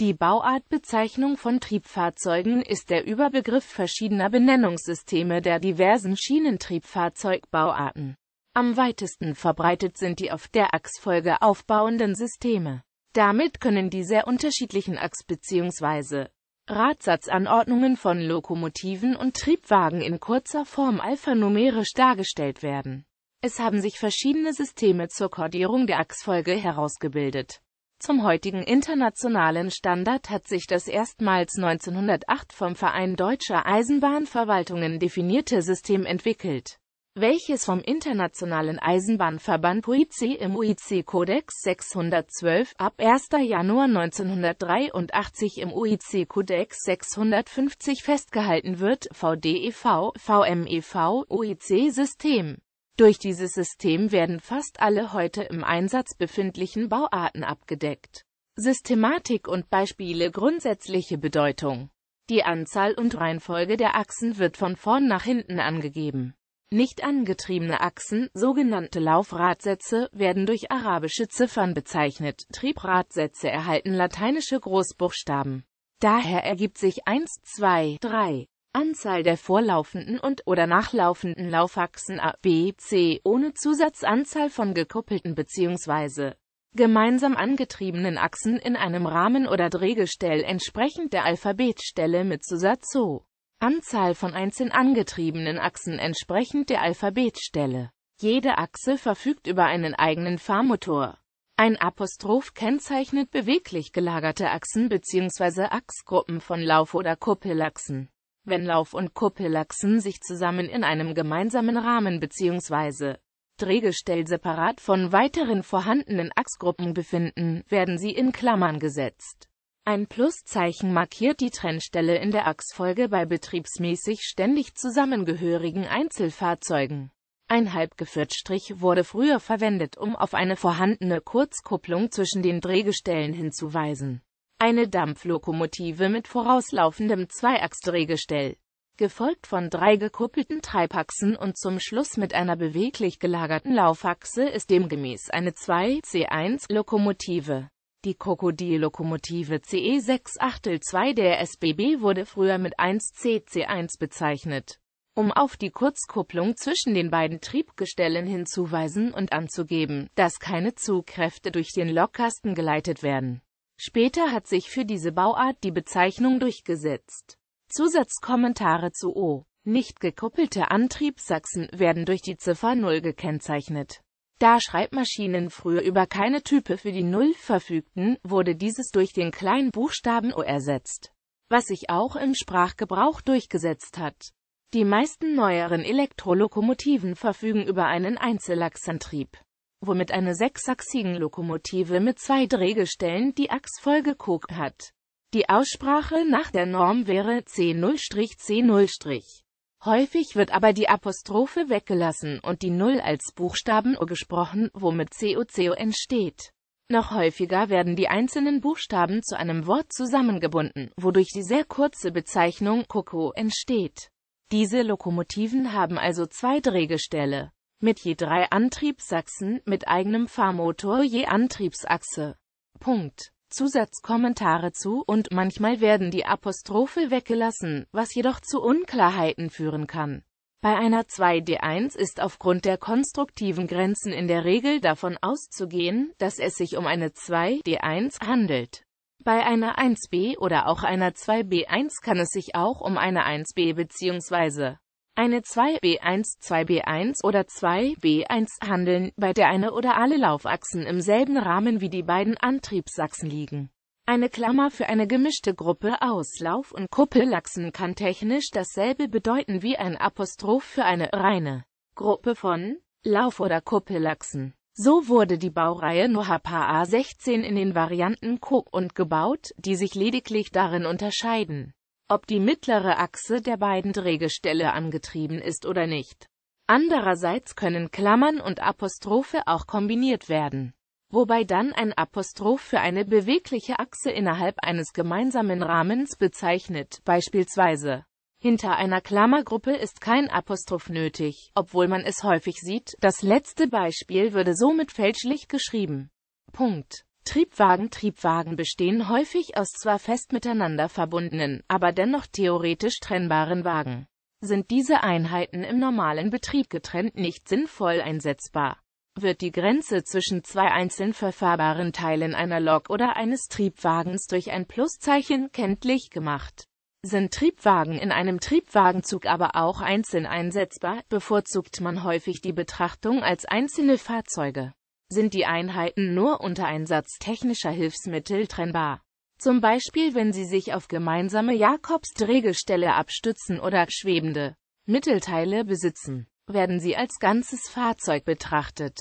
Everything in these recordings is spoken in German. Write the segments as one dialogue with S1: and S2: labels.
S1: Die Bauartbezeichnung von Triebfahrzeugen ist der Überbegriff verschiedener Benennungssysteme der diversen Schienentriebfahrzeugbauarten. Am weitesten verbreitet sind die auf der Achsfolge aufbauenden Systeme. Damit können die sehr unterschiedlichen Achs- bzw. Radsatzanordnungen von Lokomotiven und Triebwagen in kurzer Form alphanumerisch dargestellt werden. Es haben sich verschiedene Systeme zur Kordierung der Achsfolge herausgebildet zum heutigen internationalen Standard hat sich das erstmals 1908 vom Verein Deutscher Eisenbahnverwaltungen definierte System entwickelt, welches vom Internationalen Eisenbahnverband UIC im UIC-Kodex 612 ab 1. Januar 1983 im UIC-Kodex 650 festgehalten wird, VDEV, VMEV, UIC-System durch dieses System werden fast alle heute im Einsatz befindlichen Bauarten abgedeckt. Systematik und Beispiele Grundsätzliche Bedeutung Die Anzahl und Reihenfolge der Achsen wird von vorn nach hinten angegeben. Nicht angetriebene Achsen, sogenannte Laufradsätze, werden durch arabische Ziffern bezeichnet, Triebradsätze erhalten lateinische Großbuchstaben. Daher ergibt sich 1, 2, 3, Anzahl der vorlaufenden und oder nachlaufenden Laufachsen A, B, C ohne Zusatzanzahl von gekoppelten bzw. gemeinsam angetriebenen Achsen in einem Rahmen oder Drehgestell entsprechend der Alphabetstelle mit Zusatz O. Anzahl von einzeln angetriebenen Achsen entsprechend der Alphabetstelle. Jede Achse verfügt über einen eigenen Fahrmotor. Ein Apostroph kennzeichnet beweglich gelagerte Achsen bzw. Achsgruppen von Lauf- oder Kuppelachsen. Wenn Lauf- und Kuppelachsen sich zusammen in einem gemeinsamen Rahmen bzw. Drehgestell separat von weiteren vorhandenen Achsgruppen befinden, werden sie in Klammern gesetzt. Ein Pluszeichen markiert die Trennstelle in der Achsfolge bei betriebsmäßig ständig zusammengehörigen Einzelfahrzeugen. Ein Halbgeführtstrich wurde früher verwendet, um auf eine vorhandene Kurzkupplung zwischen den Drehgestellen hinzuweisen eine Dampflokomotive mit vorauslaufendem Zweiachsdrehgestell, gefolgt von drei gekuppelten Treibachsen und zum Schluss mit einer beweglich gelagerten Laufachse ist demgemäß eine 2C1-Lokomotive. Die Krokodillokomotive CE6 Achtel 2 der SBB wurde früher mit 1CC1 bezeichnet. Um auf die Kurzkupplung zwischen den beiden Triebgestellen hinzuweisen und anzugeben, dass keine Zugkräfte durch den Lockkasten geleitet werden. Später hat sich für diese Bauart die Bezeichnung durchgesetzt. Zusatzkommentare zu O. Nicht gekuppelte Antriebsachsen werden durch die Ziffer 0 gekennzeichnet. Da Schreibmaschinen früher über keine Type für die 0 verfügten, wurde dieses durch den kleinen Buchstaben O ersetzt, was sich auch im Sprachgebrauch durchgesetzt hat. Die meisten neueren Elektrolokomotiven verfügen über einen Einzelachsantrieb womit eine sechsachsigen Lokomotive mit zwei Drehgestellen die Achsfolge Kog hat. Die Aussprache nach der Norm wäre C0-C0-. Häufig wird aber die Apostrophe weggelassen und die Null als Buchstaben O gesprochen, womit COCO entsteht. Noch häufiger werden die einzelnen Buchstaben zu einem Wort zusammengebunden, wodurch die sehr kurze Bezeichnung Coco entsteht. Diese Lokomotiven haben also zwei Drehgestelle mit je drei Antriebsachsen, mit eigenem Fahrmotor je Antriebsachse. Punkt. Zusatzkommentare zu und manchmal werden die Apostrophe weggelassen, was jedoch zu Unklarheiten führen kann. Bei einer 2D1 ist aufgrund der konstruktiven Grenzen in der Regel davon auszugehen, dass es sich um eine 2D1 handelt. Bei einer 1B oder auch einer 2B1 kann es sich auch um eine 1B bzw eine 2B1, 2B1 oder 2B1 handeln, bei der eine oder alle Laufachsen im selben Rahmen wie die beiden Antriebsachsen liegen. Eine Klammer für eine gemischte Gruppe aus Lauf- und Kuppelachsen kann technisch dasselbe bedeuten wie ein Apostroph für eine reine Gruppe von Lauf- oder Kuppelachsen. So wurde die Baureihe Nohapa A16 in den Varianten Cook und gebaut, die sich lediglich darin unterscheiden ob die mittlere Achse der beiden Drehgestelle angetrieben ist oder nicht. Andererseits können Klammern und Apostrophe auch kombiniert werden, wobei dann ein Apostroph für eine bewegliche Achse innerhalb eines gemeinsamen Rahmens bezeichnet, beispielsweise hinter einer Klammergruppe ist kein Apostroph nötig, obwohl man es häufig sieht. Das letzte Beispiel würde somit fälschlich geschrieben. Punkt. Triebwagen Triebwagen bestehen häufig aus zwar fest miteinander verbundenen, aber dennoch theoretisch trennbaren Wagen. Sind diese Einheiten im normalen Betrieb getrennt nicht sinnvoll einsetzbar, wird die Grenze zwischen zwei einzeln verfahrbaren Teilen einer Lok oder eines Triebwagens durch ein Pluszeichen kenntlich gemacht. Sind Triebwagen in einem Triebwagenzug aber auch einzeln einsetzbar, bevorzugt man häufig die Betrachtung als einzelne Fahrzeuge sind die Einheiten nur unter Einsatz technischer Hilfsmittel trennbar. Zum Beispiel wenn sie sich auf gemeinsame Jakobs-Drehgestelle abstützen oder schwebende Mittelteile besitzen, werden sie als ganzes Fahrzeug betrachtet.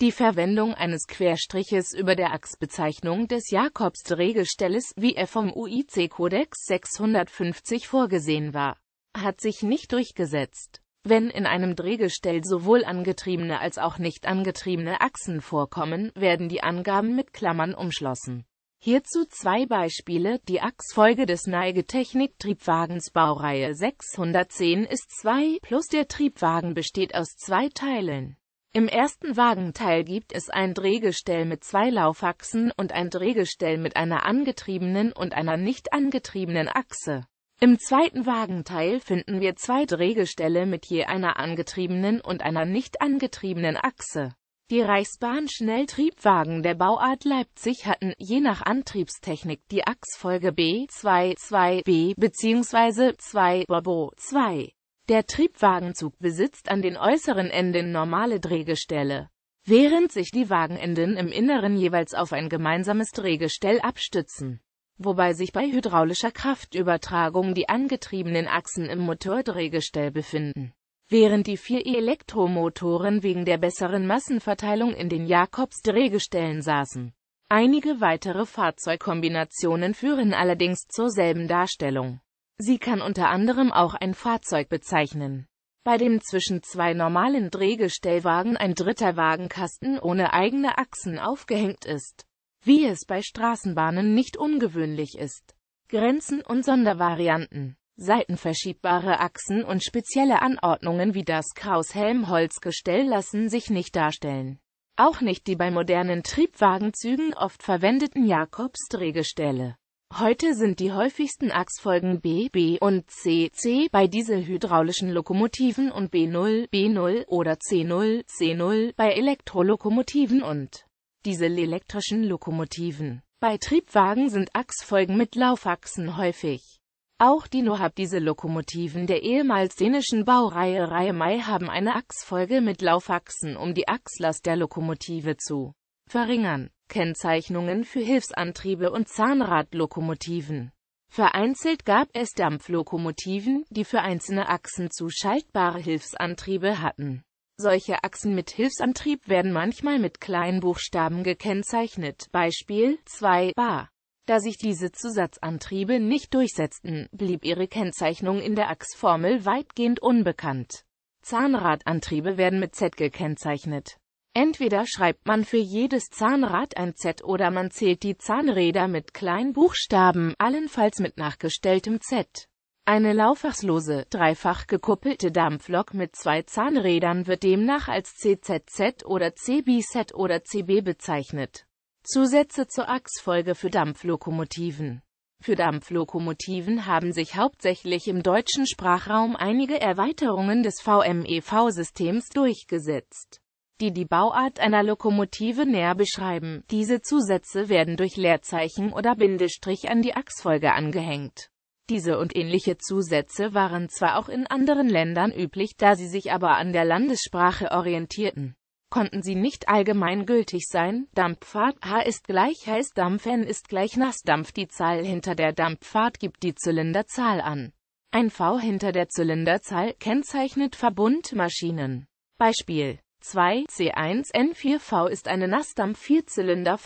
S1: Die Verwendung eines Querstriches über der Achsbezeichnung des Jakobs-Drehgestelles, wie er vom UIC-Kodex 650 vorgesehen war, hat sich nicht durchgesetzt. Wenn in einem Drehgestell sowohl angetriebene als auch nicht angetriebene Achsen vorkommen, werden die Angaben mit Klammern umschlossen. Hierzu zwei Beispiele. Die Achsfolge des Neigetechnik-Triebwagens Baureihe 610 ist 2 plus der Triebwagen besteht aus zwei Teilen. Im ersten Wagenteil gibt es ein Drehgestell mit zwei Laufachsen und ein Drehgestell mit einer angetriebenen und einer nicht angetriebenen Achse. Im zweiten Wagenteil finden wir zwei Drehgestelle mit je einer angetriebenen und einer nicht angetriebenen Achse. Die Reichsbahn-Schnelltriebwagen der Bauart Leipzig hatten, je nach Antriebstechnik, die Achsfolge B22B bzw. 2 Bobo 2. Der Triebwagenzug besitzt an den äußeren Enden normale Drehgestelle, während sich die Wagenenden im Inneren jeweils auf ein gemeinsames Drehgestell abstützen wobei sich bei hydraulischer Kraftübertragung die angetriebenen Achsen im Motordrehgestell befinden. Während die vier Elektromotoren wegen der besseren Massenverteilung in den jakobs drehgestellen saßen. Einige weitere Fahrzeugkombinationen führen allerdings zur selben Darstellung. Sie kann unter anderem auch ein Fahrzeug bezeichnen, bei dem zwischen zwei normalen Drehgestellwagen ein dritter Wagenkasten ohne eigene Achsen aufgehängt ist wie es bei Straßenbahnen nicht ungewöhnlich ist. Grenzen und Sondervarianten Seitenverschiebbare Achsen und spezielle Anordnungen wie das Kraus-Helmholtz-Gestell lassen sich nicht darstellen. Auch nicht die bei modernen Triebwagenzügen oft verwendeten Jakobs-Drehgestelle. Heute sind die häufigsten Achsfolgen B, B und C, C bei dieselhydraulischen Lokomotiven und B0, B0 oder C0, C0 bei Elektrolokomotiven und Dieselelektrischen Lokomotiven. Bei Triebwagen sind Achsfolgen mit Laufachsen häufig. Auch die nohab diese Lokomotiven der ehemals dänischen Baureihe Reihe Mai haben eine Achsfolge mit Laufachsen, um die Achslast der Lokomotive zu verringern. Kennzeichnungen für Hilfsantriebe und Zahnradlokomotiven. Vereinzelt gab es Dampflokomotiven, die für einzelne Achsen zu schaltbare Hilfsantriebe hatten. Solche Achsen mit Hilfsantrieb werden manchmal mit kleinen Buchstaben gekennzeichnet, Beispiel 2 bar. Da sich diese Zusatzantriebe nicht durchsetzten, blieb ihre Kennzeichnung in der Achsformel weitgehend unbekannt. Zahnradantriebe werden mit Z gekennzeichnet. Entweder schreibt man für jedes Zahnrad ein Z oder man zählt die Zahnräder mit kleinen Buchstaben, allenfalls mit nachgestelltem Z. Eine laufachslose, dreifach gekuppelte Dampflok mit zwei Zahnrädern wird demnach als CZZ oder CBZ oder CB bezeichnet. Zusätze zur Achsfolge für Dampflokomotiven Für Dampflokomotiven haben sich hauptsächlich im deutschen Sprachraum einige Erweiterungen des VMEV-Systems durchgesetzt, die die Bauart einer Lokomotive näher beschreiben. Diese Zusätze werden durch Leerzeichen oder Bindestrich an die Achsfolge angehängt. Diese und ähnliche Zusätze waren zwar auch in anderen Ländern üblich, da sie sich aber an der Landessprache orientierten. Konnten sie nicht allgemein gültig sein, Dampfpfad, H ist gleich heiß Dampf, N ist gleich Nassdampf, die Zahl hinter der Dampfpfad gibt die Zylinderzahl an. Ein V hinter der Zylinderzahl kennzeichnet Verbundmaschinen. Beispiel 2 C1 N4V ist eine nassdampf vierzylinder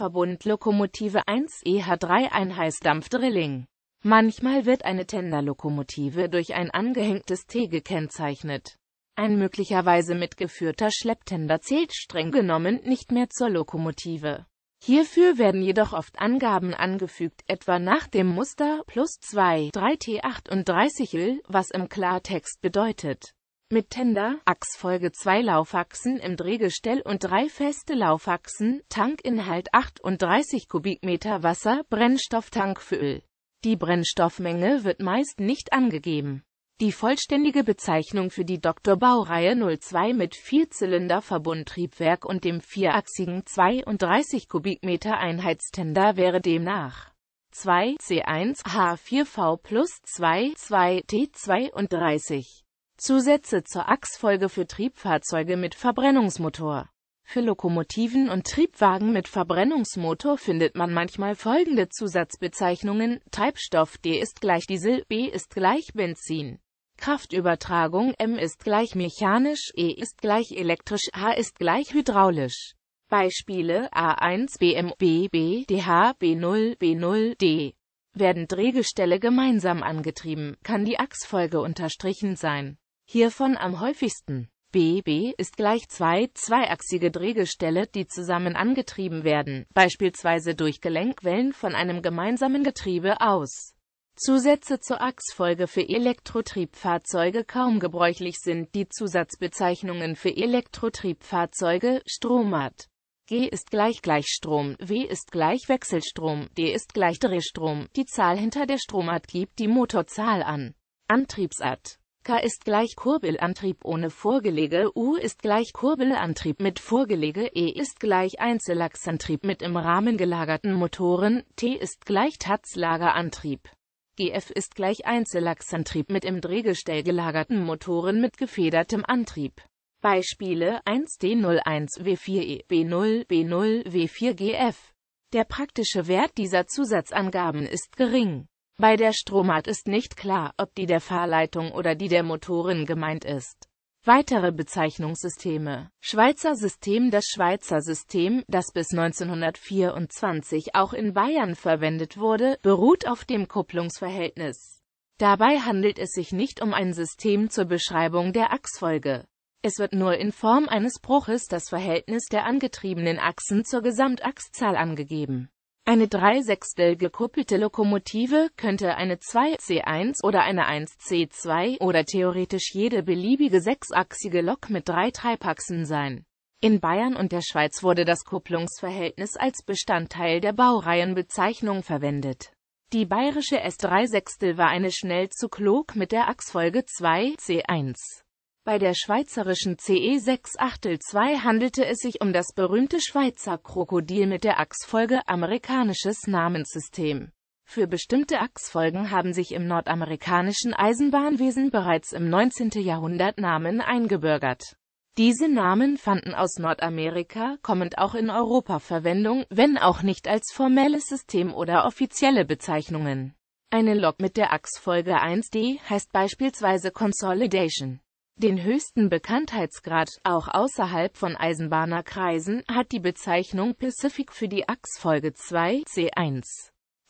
S1: lokomotive 1 EH3 ein Heißdampfdrilling. Manchmal wird eine Tenderlokomotive durch ein angehängtes T gekennzeichnet. Ein möglicherweise mitgeführter Schlepptender zählt streng genommen nicht mehr zur Lokomotive. Hierfür werden jedoch oft Angaben angefügt, etwa nach dem Muster plus 2, 3T38 L, was im Klartext bedeutet. Mit Tender, Achsfolge zwei Laufachsen im Drehgestell und drei feste Laufachsen, Tankinhalt 38 Kubikmeter Wasser, Brennstofftank für Öl. Die Brennstoffmenge wird meist nicht angegeben. Die vollständige Bezeichnung für die Dr. Baureihe 02 mit Vierzylinderverbundtriebwerk und dem vierachsigen 32 Kubikmeter Einheitstender wäre demnach 2 C1 H4V plus 22 T32. Zusätze zur Achsfolge für Triebfahrzeuge mit Verbrennungsmotor für Lokomotiven und Triebwagen mit Verbrennungsmotor findet man manchmal folgende Zusatzbezeichnungen Treibstoff D ist gleich Diesel, B ist gleich Benzin. Kraftübertragung M ist gleich mechanisch, E ist gleich elektrisch, H ist gleich hydraulisch. Beispiele A1 BM, B, B DH B0 B0 D werden Drehgestelle gemeinsam angetrieben, kann die Achsfolge unterstrichen sein. Hiervon am häufigsten. BB ist gleich zwei zweiachsige Drehgestelle, die zusammen angetrieben werden, beispielsweise durch Gelenkwellen von einem gemeinsamen Getriebe aus. Zusätze zur Achsfolge für Elektrotriebfahrzeuge kaum gebräuchlich sind die Zusatzbezeichnungen für Elektrotriebfahrzeuge Stromat. G ist gleich Gleichstrom, W ist gleich Wechselstrom, D ist gleich Drehstrom. Die Zahl hinter der Stromart gibt die Motorzahl an. Antriebsart K ist gleich Kurbelantrieb ohne Vorgelege, U ist gleich Kurbelantrieb mit Vorgelege, E ist gleich Einzelachsantrieb mit im Rahmen gelagerten Motoren, T ist gleich Tatzlagerantrieb. GF ist gleich Einzelachsantrieb mit im Drehgestell gelagerten Motoren mit gefedertem Antrieb. Beispiele 1D01 W4E B0 B0 W4 GF. Der praktische Wert dieser Zusatzangaben ist gering. Bei der Stromart ist nicht klar, ob die der Fahrleitung oder die der Motoren gemeint ist. Weitere Bezeichnungssysteme Schweizer System Das Schweizer System, das bis 1924 auch in Bayern verwendet wurde, beruht auf dem Kupplungsverhältnis. Dabei handelt es sich nicht um ein System zur Beschreibung der Achsfolge. Es wird nur in Form eines Bruches das Verhältnis der angetriebenen Achsen zur Gesamtachszahl angegeben eine dreisechstel gekuppelte Lokomotive könnte eine 2C1 oder eine 1C2 oder theoretisch jede beliebige sechsachsige Lok mit drei Treibachsen sein. In Bayern und der Schweiz wurde das Kupplungsverhältnis als Bestandteil der Baureihenbezeichnung verwendet. Die bayerische S3 Sechstel war eine Schnellzuglok mit der Achsfolge 2C1. Bei der schweizerischen CE 6 Achtel 2 handelte es sich um das berühmte Schweizer Krokodil mit der Achsfolge amerikanisches Namenssystem. Für bestimmte Achsfolgen haben sich im nordamerikanischen Eisenbahnwesen bereits im 19. Jahrhundert Namen eingebürgert. Diese Namen fanden aus Nordamerika kommend auch in Europa Verwendung, wenn auch nicht als formelles System oder offizielle Bezeichnungen. Eine Lok mit der Achsfolge 1D heißt beispielsweise Consolidation. Den höchsten Bekanntheitsgrad, auch außerhalb von Eisenbahnerkreisen, hat die Bezeichnung Pacific für die Achsfolge 2 C1,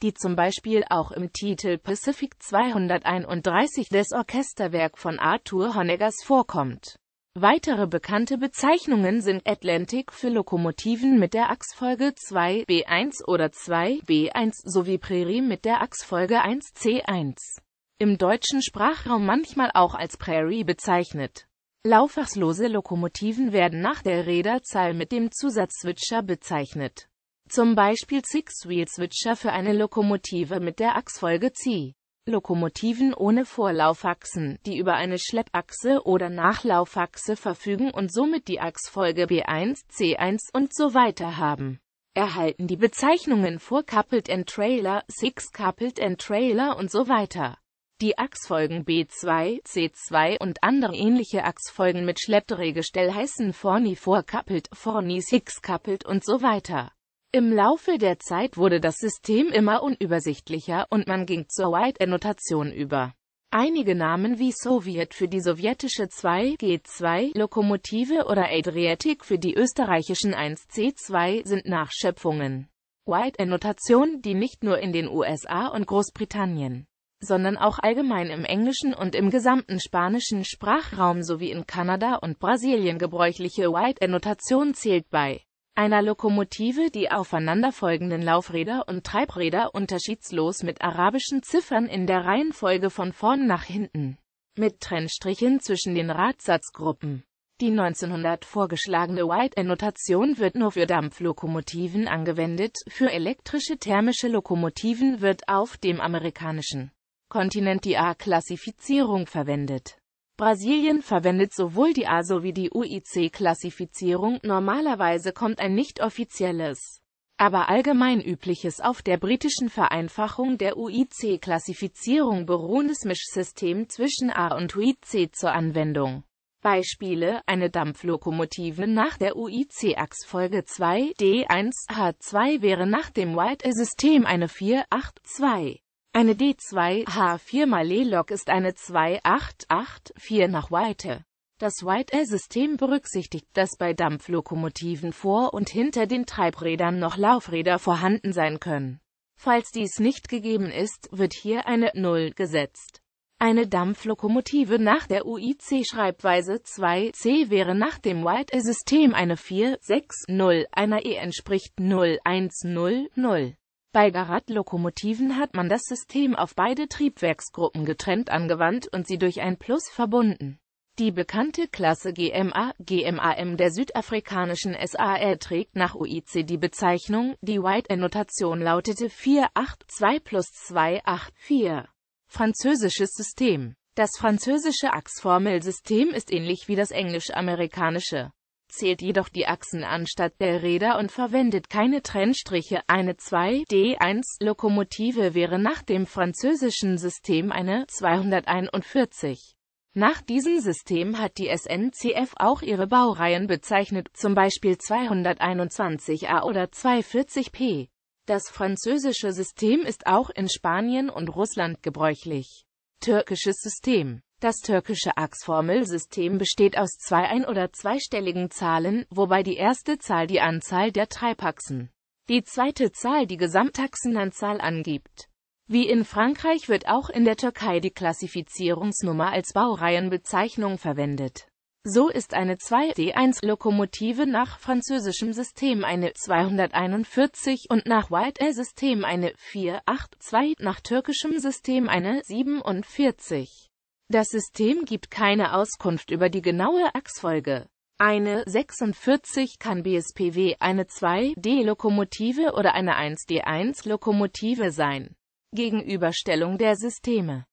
S1: die zum Beispiel auch im Titel Pacific 231 des Orchesterwerk von Arthur Honeggers vorkommt. Weitere bekannte Bezeichnungen sind Atlantic für Lokomotiven mit der Achsfolge 2 B1 oder 2 B1 sowie Prairie mit der Achsfolge 1 C1 im deutschen Sprachraum manchmal auch als Prairie bezeichnet. Laufachslose Lokomotiven werden nach der Räderzahl mit dem Zusatz Switcher bezeichnet. Zum Beispiel Six-Wheel-Switcher für eine Lokomotive mit der Achsfolge C. Lokomotiven ohne Vorlaufachsen, die über eine Schleppachse oder Nachlaufachse verfügen und somit die Achsfolge B1, C1 und so weiter haben. Erhalten die Bezeichnungen vor Coupled and Trailer, Six Coupled and Trailer und so weiter. Die Achsfolgen B2, C2 und andere ähnliche Achsfolgen mit Schleppdrehgestell heißen Forni-Vorkappelt, Fornis-Hicks-Kappelt und so weiter. Im Laufe der Zeit wurde das System immer unübersichtlicher und man ging zur White-Annotation über. Einige Namen wie Soviet für die sowjetische 2G2-Lokomotive oder Adriatic für die österreichischen 1C2 sind Nachschöpfungen. White-Annotation, die nicht nur in den USA und Großbritannien sondern auch allgemein im englischen und im gesamten spanischen Sprachraum sowie in Kanada und Brasilien gebräuchliche White-Annotation zählt bei einer Lokomotive die aufeinanderfolgenden Laufräder und Treibräder unterschiedslos mit arabischen Ziffern in der Reihenfolge von vorn nach hinten, mit Trennstrichen zwischen den Radsatzgruppen. Die 1900 vorgeschlagene White-Annotation wird nur für Dampflokomotiven angewendet, für elektrische thermische Lokomotiven wird auf dem amerikanischen Kontinent die A-Klassifizierung verwendet. Brasilien verwendet sowohl die A- sowie die UIC-Klassifizierung, normalerweise kommt ein nicht offizielles, aber allgemein übliches auf der britischen Vereinfachung der UIC-Klassifizierung beruhendes Mischsystem zwischen A und UIC zur Anwendung. Beispiele, eine Dampflokomotive nach der UIC-Achsfolge 2, D1, H2 wäre nach dem White-System eine 482. Eine D2H4-Malé-Lok ist eine 2884 nach Weite. Das White-L-System berücksichtigt, dass bei Dampflokomotiven vor und hinter den Treibrädern noch Laufräder vorhanden sein können. Falls dies nicht gegeben ist, wird hier eine 0 gesetzt. Eine Dampflokomotive nach der UIC-Schreibweise 2C wäre nach dem White-System eine 460, einer E entspricht 0100. Bei Garat-Lokomotiven hat man das System auf beide Triebwerksgruppen getrennt angewandt und sie durch ein Plus verbunden. Die bekannte Klasse GMA, GMAM der südafrikanischen SAR trägt nach UIC die Bezeichnung, die White-Annotation lautete 482 plus 284. Französisches System Das französische Achsformelsystem ist ähnlich wie das englisch-amerikanische zählt jedoch die Achsen anstatt der Räder und verwendet keine Trennstriche. Eine 2D1-Lokomotive wäre nach dem französischen System eine 241. Nach diesem System hat die SNCF auch ihre Baureihen bezeichnet, zum Beispiel 221a oder 240p. Das französische System ist auch in Spanien und Russland gebräuchlich. Türkisches System das türkische Achsformelsystem besteht aus zwei ein- oder zweistelligen Zahlen, wobei die erste Zahl die Anzahl der Treibachsen, die zweite Zahl die Gesamtachsenanzahl angibt. Wie in Frankreich wird auch in der Türkei die Klassifizierungsnummer als Baureihenbezeichnung verwendet. So ist eine 2D1-Lokomotive nach französischem System eine 241 und nach White-System eine 482, nach türkischem System eine 47. Das System gibt keine Auskunft über die genaue Achsfolge. Eine 46 kann BSPW eine 2D-Lokomotive oder eine 1D1-Lokomotive sein. Gegenüberstellung der Systeme